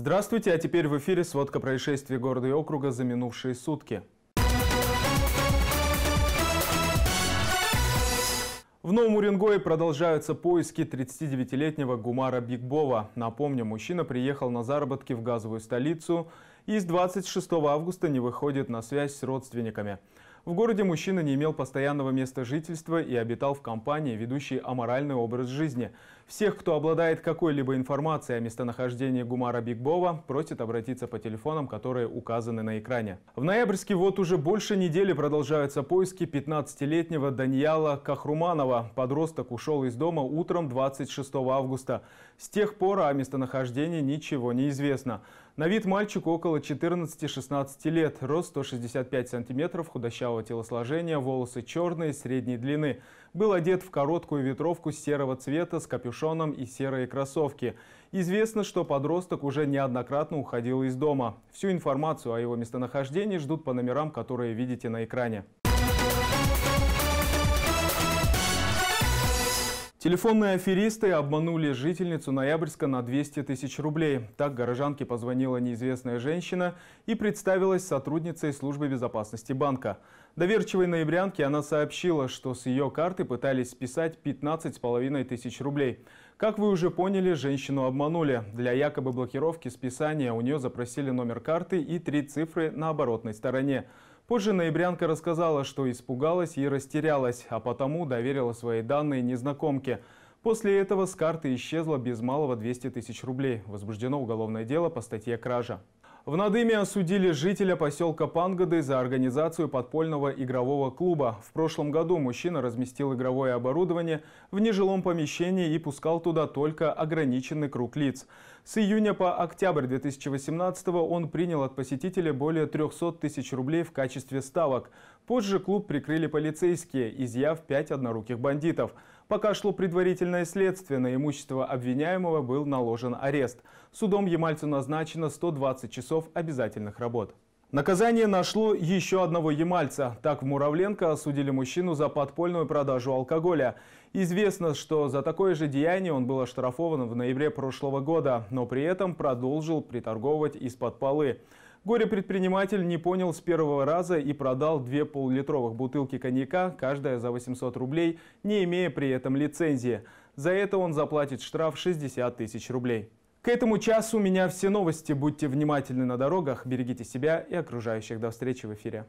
Здравствуйте, а теперь в эфире сводка происшествий города и округа за минувшие сутки. В Новом Уренгое продолжаются поиски 39-летнего Гумара Бигбова. Напомню, мужчина приехал на заработки в газовую столицу и с 26 августа не выходит на связь с родственниками. В городе мужчина не имел постоянного места жительства и обитал в компании, ведущей аморальный образ жизни – всех, кто обладает какой-либо информацией о местонахождении Гумара Бигбова, просит обратиться по телефонам, которые указаны на экране. В ноябрьске вот уже больше недели продолжаются поиски 15-летнего Даньяла Кахруманова. Подросток ушел из дома утром 26 августа. С тех пор о местонахождении ничего не известно. На вид мальчик около 14-16 лет, рост 165 сантиметров, худощавого телосложения, волосы черные, средней длины. Был одет в короткую ветровку серого цвета с капюшоном капюшоном и серые кроссовки. Известно, что подросток уже неоднократно уходил из дома. Всю информацию о его местонахождении ждут по номерам, которые видите на экране. Телефонные аферисты обманули жительницу Ноябрьска на 200 тысяч рублей. Так горожанке позвонила неизвестная женщина и представилась сотрудницей службы безопасности банка. Доверчивой ноябрянке она сообщила, что с ее карты пытались списать 15 с половиной тысяч рублей. Как вы уже поняли, женщину обманули. Для якобы блокировки списания у нее запросили номер карты и три цифры на оборотной стороне. Позже ноябрянка рассказала, что испугалась и растерялась, а потому доверила свои данные незнакомке. После этого с карты исчезло без малого 200 тысяч рублей. Возбуждено уголовное дело по статье «Кража». В Надыме осудили жителя поселка Пангады за организацию подпольного игрового клуба. В прошлом году мужчина разместил игровое оборудование в нежилом помещении и пускал туда только ограниченный круг лиц. С июня по октябрь 2018 он принял от посетителя более 300 тысяч рублей в качестве ставок. Позже клуб прикрыли полицейские, изъяв пять одноруких бандитов. Пока шло предварительное следствие, на имущество обвиняемого был наложен арест. Судом Ямальцу назначено 120 часов обязательных работ. Наказание нашло еще одного ямальца. Так в Муравленко осудили мужчину за подпольную продажу алкоголя. Известно, что за такое же деяние он был оштрафован в ноябре прошлого года, но при этом продолжил приторговывать из-под полы. Горе-предприниматель не понял с первого раза и продал две полулитровых бутылки коньяка, каждая за 800 рублей, не имея при этом лицензии. За это он заплатит штраф 60 тысяч рублей. К этому часу у меня все новости. Будьте внимательны на дорогах, берегите себя и окружающих. До встречи в эфире.